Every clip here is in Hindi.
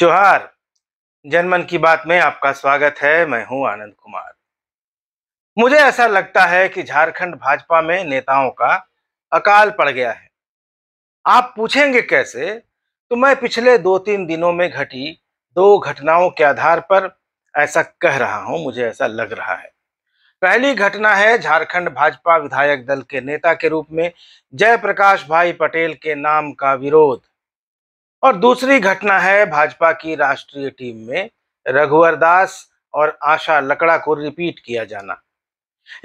जोहार जनमन की बात में आपका स्वागत है मैं हूं आनंद कुमार मुझे ऐसा लगता है कि झारखंड भाजपा में नेताओं का अकाल पड़ गया है आप पूछेंगे कैसे तो मैं पिछले दो तीन दिनों में घटी दो घटनाओं के आधार पर ऐसा कह रहा हूं मुझे ऐसा लग रहा है पहली घटना है झारखंड भाजपा विधायक दल के नेता के रूप में जयप्रकाश भाई पटेल के नाम का विरोध और दूसरी घटना है भाजपा की राष्ट्रीय टीम में रघुवर दास और आशा लकड़ा को रिपीट किया जाना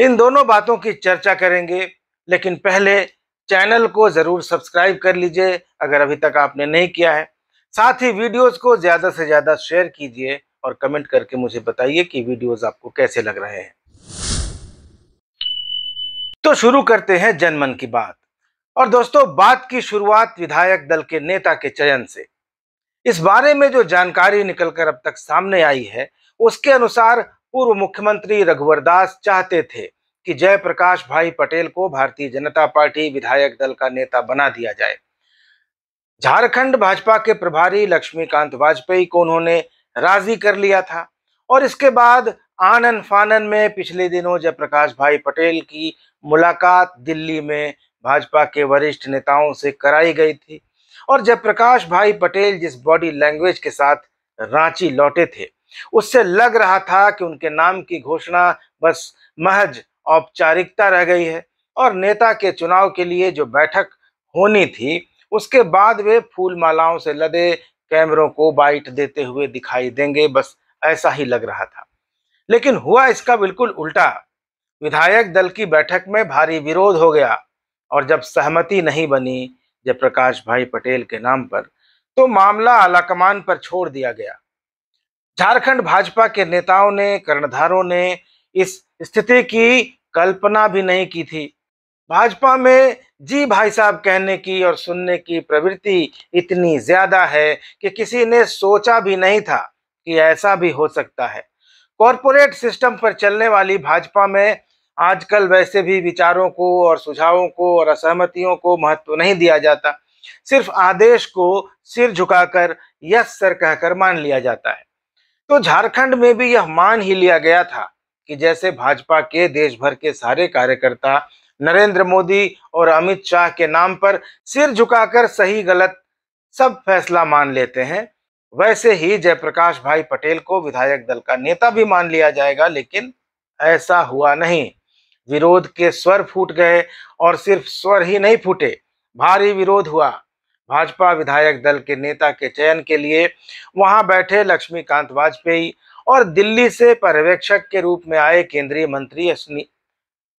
इन दोनों बातों की चर्चा करेंगे लेकिन पहले चैनल को ज़रूर सब्सक्राइब कर लीजिए अगर अभी तक आपने नहीं किया है साथ ही वीडियोस को ज़्यादा से ज़्यादा शेयर कीजिए और कमेंट करके मुझे बताइए कि वीडियोस आपको कैसे लग रहे हैं तो शुरू करते हैं जनमन की बात और दोस्तों बात की शुरुआत विधायक दल के नेता के चयन से इस बारे में जो जानकारी निकलकर अब तक सामने आई है उसके अनुसार पूर्व मुख्यमंत्री रघुवर दास चाहते थे कि जयप्रकाश भाई पटेल को भारतीय जनता पार्टी विधायक दल का नेता बना दिया जाए झारखंड भाजपा के प्रभारी लक्ष्मीकांत वाजपेयी को उन्होंने राजी कर लिया था और इसके बाद आनन फानन में पिछले दिनों जयप्रकाश भाई पटेल की मुलाकात दिल्ली में भाजपा के वरिष्ठ नेताओं से कराई गई थी और जयप्रकाश भाई पटेल जिस बॉडी लैंग्वेज के साथ रांची लौटे थे उससे लग रहा था कि उनके नाम की घोषणा बस महज औपचारिकता रह गई है और नेता के चुनाव के लिए जो बैठक होनी थी उसके बाद वे फूल मालाओं से लदे कैमरों को बाइट देते हुए दिखाई देंगे बस ऐसा ही लग रहा था लेकिन हुआ इसका बिल्कुल उल्टा विधायक दल की बैठक में भारी विरोध हो गया और जब सहमति नहीं बनी जब प्रकाश भाई पटेल के नाम पर तो मामला आलाकमान पर छोड़ दिया गया झारखंड भाजपा के नेताओं ने कर्णधारों ने इस स्थिति की कल्पना भी नहीं की थी भाजपा में जी भाई साहब कहने की और सुनने की प्रवृत्ति इतनी ज्यादा है कि किसी ने सोचा भी नहीं था कि ऐसा भी हो सकता है कॉरपोरेट सिस्टम पर चलने वाली भाजपा में आजकल वैसे भी विचारों को और सुझावों को और असहमतियों को महत्व नहीं दिया जाता सिर्फ आदेश को सिर झुकाकर यस सर कहकर मान लिया जाता है तो झारखंड में भी यह मान ही लिया गया था कि जैसे भाजपा के देश भर के सारे कार्यकर्ता नरेंद्र मोदी और अमित शाह के नाम पर सिर झुकाकर सही गलत सब फैसला मान लेते हैं वैसे ही जयप्रकाश भाई पटेल को विधायक दल का नेता भी मान लिया जाएगा लेकिन ऐसा हुआ नहीं विरोध के स्वर फूट गए और सिर्फ स्वर ही नहीं फूटे भारी विरोध हुआ भाजपा विधायक दल के नेता के चयन के लिए वहां बैठे लक्ष्मीकांत वाजपेयी और दिल्ली से पर्यवेक्षक के रूप में आए केंद्रीय मंत्री अश्विनी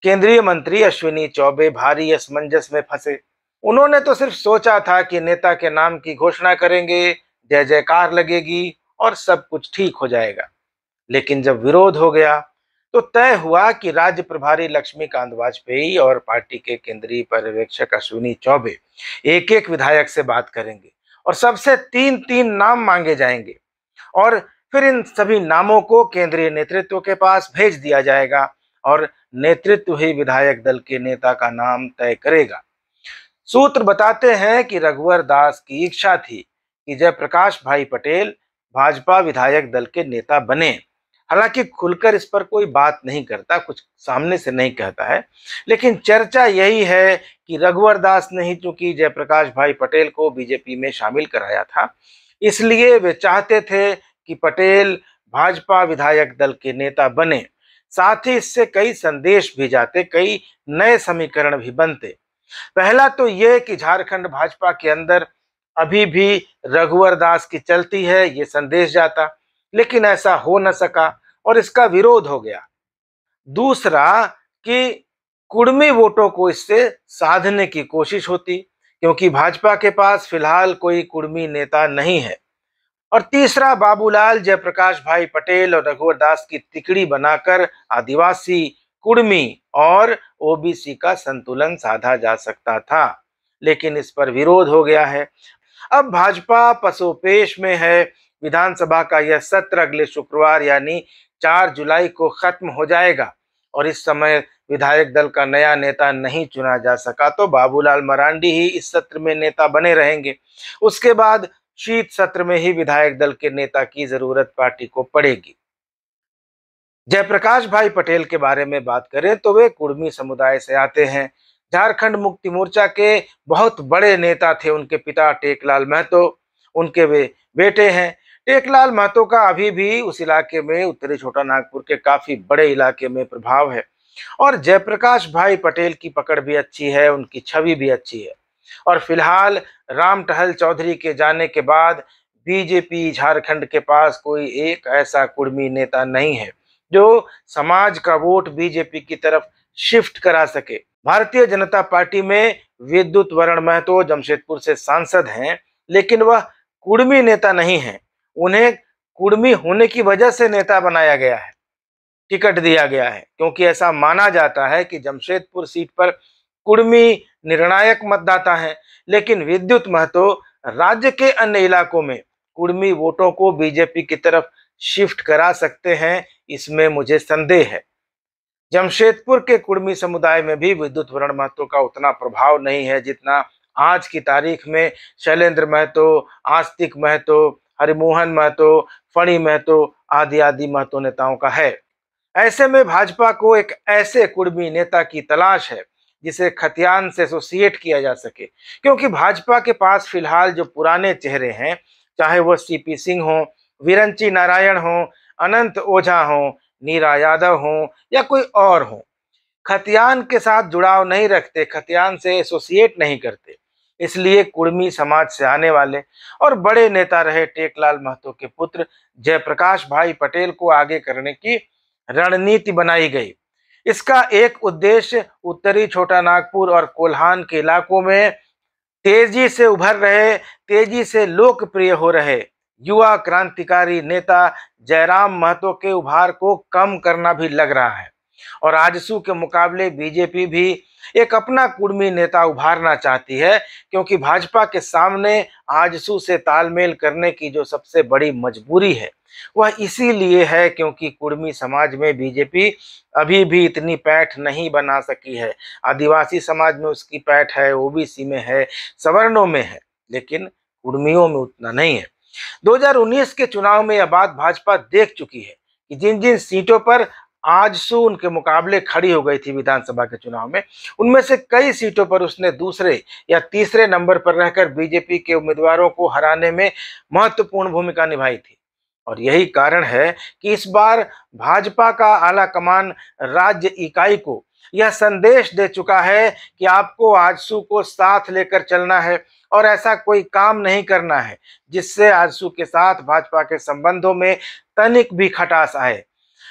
केंद्रीय मंत्री अश्विनी चौबे भारी असमंजस में फंसे उन्होंने तो सिर्फ सोचा था कि नेता के नाम की घोषणा करेंगे जय जयकार लगेगी और सब कुछ ठीक हो जाएगा लेकिन जब विरोध हो गया तो तय हुआ कि राज्य प्रभारी लक्ष्मीकांत वाजपेयी और पार्टी के केंद्रीय पर्यवेक्षक अश्विनी चौबे एक एक विधायक से बात करेंगे और सबसे तीन तीन नाम मांगे जाएंगे और फिर इन सभी नामों को केंद्रीय नेतृत्व के पास भेज दिया जाएगा और नेतृत्व ही विधायक दल के नेता का नाम तय करेगा सूत्र बताते हैं कि रघुवर दास की इच्छा थी कि जयप्रकाश भाई पटेल भाजपा विधायक दल के नेता बने हालांकि खुलकर इस पर कोई बात नहीं करता कुछ सामने से नहीं कहता है लेकिन चर्चा यही है कि रघुवर दास ने ही चूंकि जयप्रकाश भाई पटेल को बीजेपी में शामिल कराया था इसलिए वे चाहते थे कि पटेल भाजपा विधायक दल के नेता बने साथ ही इससे कई संदेश भी जाते कई नए समीकरण भी बनते पहला तो ये कि झारखंड भाजपा के अंदर अभी भी रघुवर दास की चलती है ये संदेश जाता लेकिन ऐसा हो न सका और इसका विरोध हो गया दूसरा कि कुड़मी वोटों को इससे साधने की कोशिश होती क्योंकि भाजपा के पास फिलहाल कोई कुड़मी नेता नहीं है और तीसरा बाबूलाल जयप्रकाश भाई पटेल और रघुवर दास की तिकड़ी बनाकर आदिवासी कुड़मी और ओबीसी का संतुलन साधा जा सकता था लेकिन इस पर विरोध हो गया है अब भाजपा पसोपेश में है विधानसभा का यह सत्र अगले शुक्रवार यानी 4 जुलाई को खत्म हो जाएगा और इस समय विधायक दल का नया नेता नहीं चुना जा सका तो बाबूलाल मरांडी ही इस सत्र में नेता बने रहेंगे उसके बाद शीत सत्र में ही विधायक दल के नेता की जरूरत पार्टी को पड़ेगी जयप्रकाश भाई पटेल के बारे में बात करें तो वे कुर्मी समुदाय से आते हैं झारखंड मुक्ति मोर्चा के बहुत बड़े नेता थे उनके पिता टेकलाल महतो उनके वे बेटे हैं टेकलाल महतो का अभी भी उस इलाके में उत्तरी छोटा नागपुर के काफी बड़े इलाके में प्रभाव है और जयप्रकाश भाई पटेल की पकड़ भी अच्छी है उनकी छवि भी अच्छी है और फिलहाल राम टहल चौधरी के जाने के बाद बीजेपी झारखंड के पास कोई एक ऐसा कुर्मी नेता नहीं है जो समाज का वोट बीजेपी की तरफ शिफ्ट करा सके भारतीय जनता पार्टी में विद्युत वरण महतो जमशेदपुर से सांसद हैं लेकिन वह कुर्मी नेता नहीं है उन्हें कुर्मी होने की वजह से नेता बनाया गया है टिकट दिया गया है क्योंकि ऐसा माना जाता है कि जमशेदपुर सीट पर कुर्मी निर्णायक मतदाता हैं लेकिन विद्युत महतो राज्य के अन्य इलाकों में कुर्मी वोटों को बीजेपी की तरफ शिफ्ट करा सकते हैं इसमें मुझे संदेह है जमशेदपुर के कुर्मी समुदाय में भी विद्युत वरण महतो का उतना प्रभाव नहीं है जितना आज की तारीख में शैलेंद्र महतो आस्तिक महतो हरिमोहन महतो फणी महतो आदि आदि महतो नेताओं का है ऐसे में भाजपा को एक ऐसे कुर्मी नेता की तलाश है जिसे खतियान से एसोसिएट किया जा सके क्योंकि भाजपा के पास फिलहाल जो पुराने चेहरे हैं चाहे वह सीपी सिंह हों विरंची नारायण हो अनंत ओझा हों नीरा यादव हों या कोई और हों खतियान के साथ जुड़ाव नहीं रखते खतियान से एसोसिएट नहीं करते इसलिए कुर्मी समाज से आने वाले और बड़े नेता रहे टेकलाल महतो के पुत्र जयप्रकाश भाई पटेल को आगे करने की रणनीति बनाई गई इसका एक उद्देश्य उत्तरी छोटा नागपुर और कोल्हान के इलाकों में तेजी से उभर रहे तेजी से लोकप्रिय हो रहे युवा क्रांतिकारी नेता जयराम महतो के उभार को कम करना भी लग रहा है और आजसू के मुकाबले बीजेपी भी एक अपना कुर्मी नेता उभारना चाहती है क्योंकि भाजपा के सामने आजसू से तालमेल करने की जो सबसे बड़ी मजबूरी है वह इसीलिए है क्योंकि कुर्मी समाज में बीजेपी अभी भी इतनी पैठ नहीं बना सकी है आदिवासी समाज में उसकी पैठ है ओबीसी में है सवर्णों में है लेकिन कुर्मियों में उतना नहीं है 2019 के चुनाव में यह बात भाजपा देख चुकी है कि जिन जिन सीटों पर आजसू उनके मुकाबले खड़ी हो गई थी विधानसभा के चुनाव में उनमें से कई सीटों पर उसने दूसरे या तीसरे नंबर पर रहकर बीजेपी के उम्मीदवारों को हराने में महत्वपूर्ण भूमिका निभाई थी और यही कारण है कि इस बार भाजपा का आला कमान राज्य इकाई को यह संदेश दे चुका है कि आपको आजसू को साथ लेकर चलना है और ऐसा कोई काम नहीं करना है जिससे आजसू के साथ भाजपा के संबंधों में तनिक भी खटास आए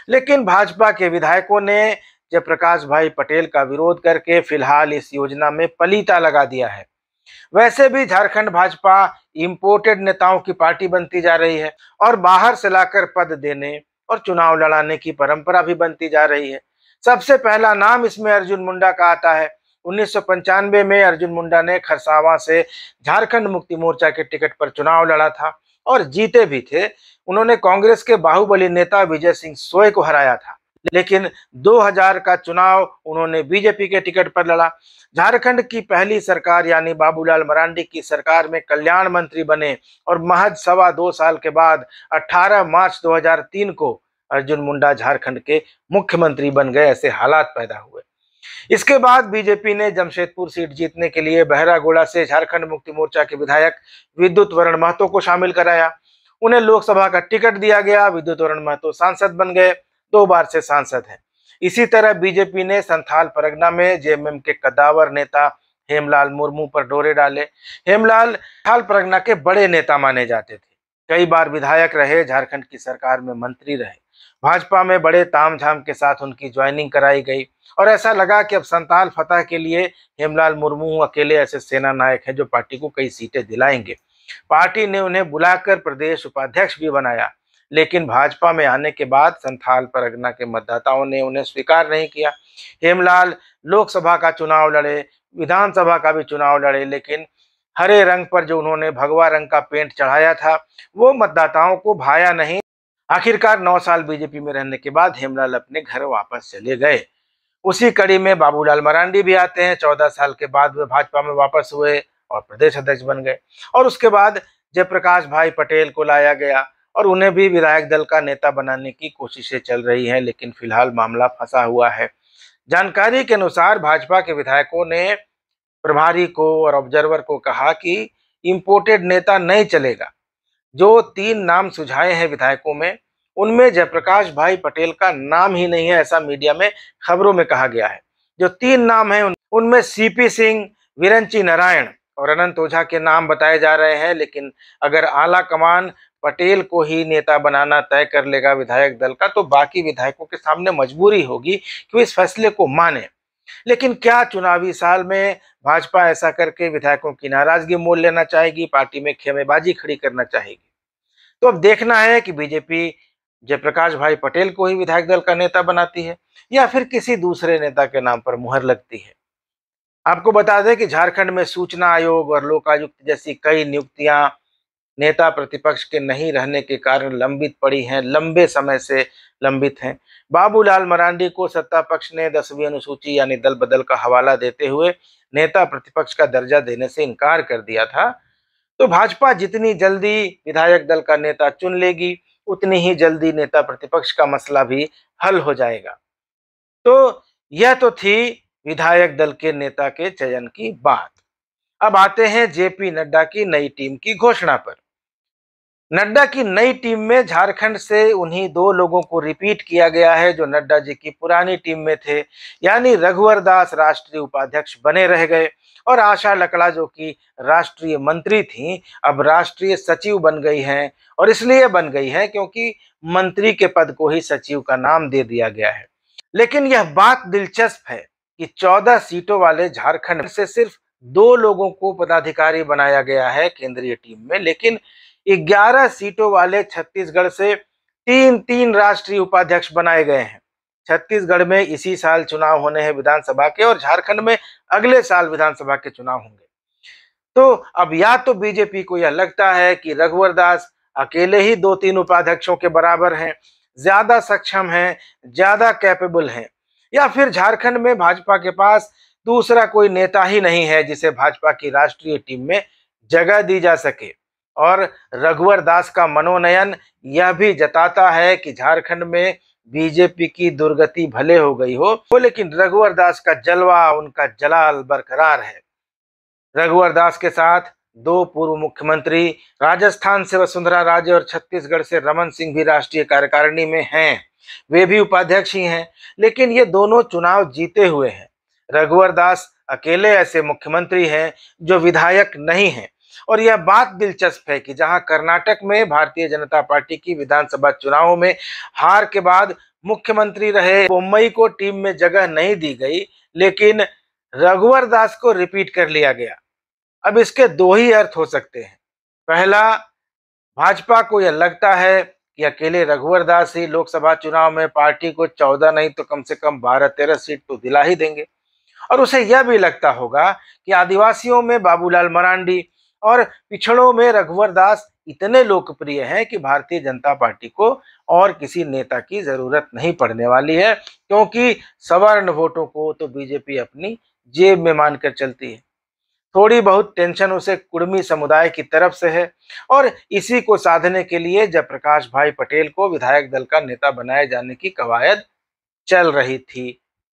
लेकिन भाजपा के विधायकों ने जयप्रकाश भाई पटेल का विरोध करके फिलहाल इस योजना में पलीता लगा दिया है वैसे भी झारखंड भाजपा इम्पोर्टेड नेताओं की पार्टी बनती जा रही है और बाहर से लाकर पद देने और चुनाव लड़ाने की परंपरा भी बनती जा रही है सबसे पहला नाम इसमें अर्जुन मुंडा का आता है उन्नीस में अर्जुन मुंडा ने खरसावा से झारखंड मुक्ति मोर्चा के टिकट पर चुनाव लड़ा था और जीते भी थे उन्होंने कांग्रेस के बाहुबली नेता विजय सिंह सोए को हराया था लेकिन 2000 का चुनाव उन्होंने बीजेपी के टिकट पर लड़ा झारखंड की पहली सरकार यानी बाबूलाल मरांडी की सरकार में कल्याण मंत्री बने और महज सवा दो साल के बाद 18 मार्च 2003 को अर्जुन मुंडा झारखंड के मुख्यमंत्री बन गए ऐसे हालात पैदा हुए इसके बाद बीजेपी ने जमशेदपुर सीट जीतने के लिए बहरागोड़ा से झारखंड मुक्ति मोर्चा के विधायक विद्युत वरण महतो को शामिल कराया उन्हें लोकसभा का टिकट दिया गया विद्युत वरण महतो सांसद बन गए दो बार से सांसद हैं इसी तरह बीजेपी ने संथाल परगना में जेएमएम के कदावर नेता हेमलाल मुर्मू पर डोरे डाले हेमलाल थाल परगना के बड़े नेता माने जाते थे कई बार विधायक रहे झारखंड की सरकार में मंत्री रहे भाजपा में बड़े तामझाम के साथ उनकी ज्वाइनिंग कराई गई और ऐसा लगा कि अब संताल फतह के लिए हेमलाल मुर्मू अकेले ऐसे सेना नायक हैं जो पार्टी को कई सीटें दिलाएंगे पार्टी ने उन्हें बुलाकर प्रदेश उपाध्यक्ष भी बनाया लेकिन भाजपा में आने के बाद संथाल परगना के मतदाताओं ने उन्हें स्वीकार नहीं किया हेमलाल लोकसभा का चुनाव लड़े विधानसभा का भी चुनाव लड़े लेकिन हरे रंग पर जो उन्होंने भगवा रंग का पेंट चढ़ाया था वो मतदाताओं को भाया नहीं आखिरकार नौ साल बीजेपी में रहने के बाद हेमलाल अपने घर वापस चले गए उसी कड़ी में बाबूलाल मरांडी भी आते हैं चौदह साल के बाद वे भाजपा में वापस हुए और प्रदेश अध्यक्ष बन गए और उसके बाद जयप्रकाश भाई पटेल को लाया गया और उन्हें भी विधायक दल का नेता बनाने की कोशिशें चल रही हैं लेकिन फिलहाल मामला फंसा हुआ है जानकारी के अनुसार भाजपा के विधायकों ने प्रभारी को और ऑब्जर्वर को कहा कि इम्पोर्टेड नेता नहीं चलेगा जो तीन नाम सुझाए हैं विधायकों में उनमें जयप्रकाश भाई पटेल का नाम ही नहीं है ऐसा मीडिया में खबरों में कहा गया है जो तीन नाम है उनमें सीपी सिंह विरंची नारायण और अनंत ओझा के नाम बताए जा रहे हैं लेकिन अगर आला कमान पटेल को ही नेता बनाना तय कर लेगा विधायक दल का तो बाकी विधायकों के सामने मजबूरी होगी कि इस फैसले को माने लेकिन क्या चुनावी साल में भाजपा ऐसा करके विधायकों की नाराजगी मोल लेना चाहेगी पार्टी में खेमेबाजी खड़ी करना चाहेगी तो अब देखना है कि बीजेपी जयप्रकाश भाई पटेल को ही विधायक दल का नेता बनाती है या फिर किसी दूसरे नेता के नाम पर मुहर लगती है आपको बता दें कि झारखंड में सूचना आयोग और लोकायुक्त जैसी कई नियुक्तियां नेता प्रतिपक्ष के नहीं रहने के कारण लंबित पड़ी हैं लंबे समय से लंबित हैं बाबूलाल मरांडी को सत्ता पक्ष ने दसवीं अनुसूची यानी दल बदल का हवाला देते हुए नेता प्रतिपक्ष का दर्जा देने से इनकार कर दिया था तो भाजपा जितनी जल्दी विधायक दल का नेता चुन लेगी उतनी ही जल्दी नेता प्रतिपक्ष का मसला भी हल हो जाएगा तो यह तो थी विधायक दल के नेता के चयन की बात अब आते हैं जेपी नड्डा की नई टीम की घोषणा पर नड्डा की नई टीम में झारखंड से उन्हीं दो लोगों को रिपीट किया गया है जो नड्डा जी की पुरानी टीम में थे यानी रघुवर दास राष्ट्रीय उपाध्यक्ष बने रह गए और आशा लकड़ा जो कि राष्ट्रीय मंत्री थी अब राष्ट्रीय सचिव बन गई हैं और इसलिए बन गई हैं क्योंकि मंत्री के पद को ही सचिव का नाम दे दिया गया है लेकिन यह बात दिलचस्प है कि चौदह सीटों वाले झारखंड से सिर्फ दो लोगों को पदाधिकारी बनाया गया है केंद्रीय टीम में लेकिन ग्यारह सीटों वाले छत्तीसगढ़ से तीन तीन राष्ट्रीय उपाध्यक्ष बनाए गए हैं छत्तीसगढ़ में इसी साल चुनाव होने हैं विधानसभा के और झारखंड में अगले साल विधानसभा के चुनाव होंगे तो अब या तो बीजेपी को यह लगता है कि रघुवर दास अकेले ही दो तीन उपाध्यक्षों के बराबर हैं ज्यादा सक्षम हैं ज्यादा कैपेबल हैं या फिर झारखंड में भाजपा के पास दूसरा कोई नेता ही नहीं है जिसे भाजपा की राष्ट्रीय टीम में जगह दी जा सके और रघुवर दास का मनोनयन यह भी जताता है कि झारखंड में बीजेपी की दुर्गति भले हो गई हो तो लेकिन रघुवर दास का जलवा उनका जलाल बरकरार है रघुवर दास के साथ दो पूर्व मुख्यमंत्री राजस्थान से वसुंधरा राजे और छत्तीसगढ़ से रमन सिंह भी राष्ट्रीय कार्यकारिणी में हैं वे भी उपाध्यक्ष ही हैं लेकिन ये दोनों चुनाव जीते हुए हैं रघुवर दास अकेले ऐसे मुख्यमंत्री हैं जो विधायक नहीं हैं और यह बात दिलचस्प है कि जहां कर्नाटक में भारतीय जनता पार्टी की विधानसभा चुनावों में हार के बाद मुख्यमंत्री रहे मुंबई को टीम में जगह नहीं दी गई लेकिन रघुवर दास को रिपीट कर लिया गया अब इसके दो ही अर्थ हो सकते हैं पहला भाजपा को यह लगता है कि अकेले रघुवर दास ही लोकसभा चुनाव में पार्टी को चौदह नहीं तो कम से कम बारह तेरह सीट तो दिला ही देंगे और उसे यह भी लगता होगा कि आदिवासियों में बाबूलाल मरांडी और पिछड़ों में रघुवर दास इतने लोकप्रिय हैं कि भारतीय जनता पार्टी को और किसी नेता की जरूरत नहीं पड़ने वाली है क्योंकि सवर्ण वोटों को तो बीजेपी अपनी जेब में मानकर चलती है थोड़ी बहुत टेंशन उसे कुर्मी समुदाय की तरफ से है और इसी को साधने के लिए जब प्रकाश भाई पटेल को विधायक दल का नेता बनाए जाने की कवायद चल रही थी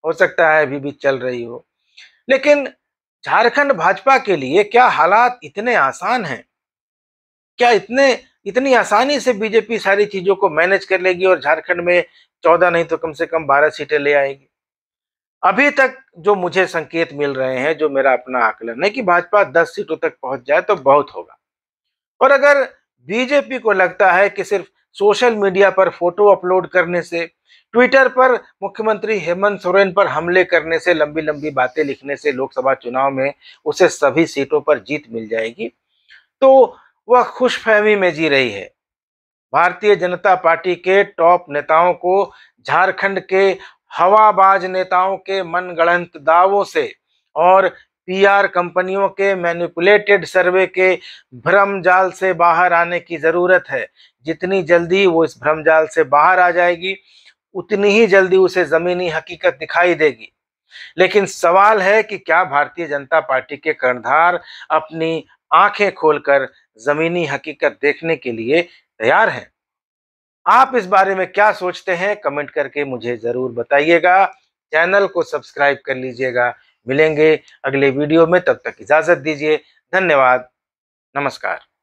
हो सकता है अभी भी चल रही हो लेकिन झारखंड भाजपा के लिए क्या हालात इतने आसान हैं क्या इतने इतनी आसानी से बीजेपी सारी चीजों को मैनेज कर लेगी और झारखंड में चौदह नहीं तो कम से कम बारह सीटें ले आएगी अभी तक जो मुझे संकेत मिल रहे हैं जो मेरा अपना आकलन है कि भाजपा दस सीटों तक पहुंच जाए तो बहुत होगा और अगर बीजेपी को लगता है कि सिर्फ सोशल मीडिया पर फोटो अपलोड करने से ट्विटर पर मुख्यमंत्री हेमंत सोरेन पर हमले करने से लंबी लंबी बातें लिखने से लोकसभा चुनाव में उसे सभी सीटों पर जीत मिल जाएगी तो वह खुशफहमी में जी रही है भारतीय जनता पार्टी के टॉप नेताओं को झारखंड के हवाबाज नेताओं के मनगढ़ंत दावों से और पीआर कंपनियों के मैनिपुलेटेड सर्वे के भ्रम जाल से बाहर आने की ज़रूरत है जितनी जल्दी वो इस भ्रम जाल से बाहर आ जाएगी उतनी ही जल्दी उसे ज़मीनी हकीकत दिखाई देगी लेकिन सवाल है कि क्या भारतीय जनता पार्टी के कर्णधार अपनी आंखें खोलकर ज़मीनी हकीकत देखने के लिए तैयार हैं आप इस बारे में क्या सोचते हैं कमेंट करके मुझे ज़रूर बताइएगा चैनल को सब्सक्राइब कर लीजिएगा मिलेंगे अगले वीडियो में तब तक इजाज़त दीजिए धन्यवाद नमस्कार